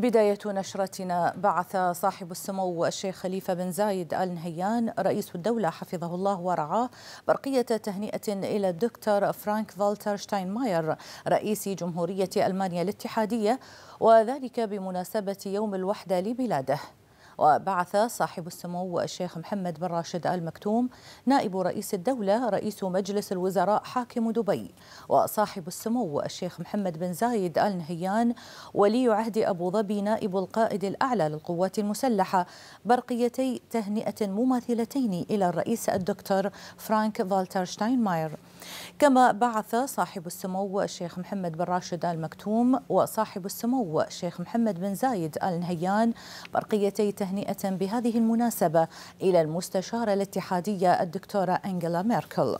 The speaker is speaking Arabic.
بداية نشرتنا بعث صاحب السمو الشيخ خليفة بن زايد آل نهيان رئيس الدولة حفظه الله ورعاه برقية تهنئة إلى الدكتور فرانك شتاين شتاينماير رئيس جمهورية ألمانيا الاتحادية وذلك بمناسبة يوم الوحدة لبلاده وبعث صاحب السمو الشيخ محمد بن راشد آل مكتوم نائب رئيس الدولة رئيس مجلس الوزراء حاكم دبي وصاحب السمو الشيخ محمد بن زايد آل نهيان ولي عهد أبو ظبي نائب القائد الأعلى للقوات المسلحة برقيتي تهنئة مماثلتين إلى الرئيس الدكتور فرانك فالتر شتاينماير كما بعث صاحب السمو الشيخ محمد بن راشد آل مكتوم وصاحب السمو الشيخ محمد بن زايد آل نهيان برقيتي تهنئة بهذه المناسبة إلى المستشارة الاتحادية الدكتورة أنجلا ميركل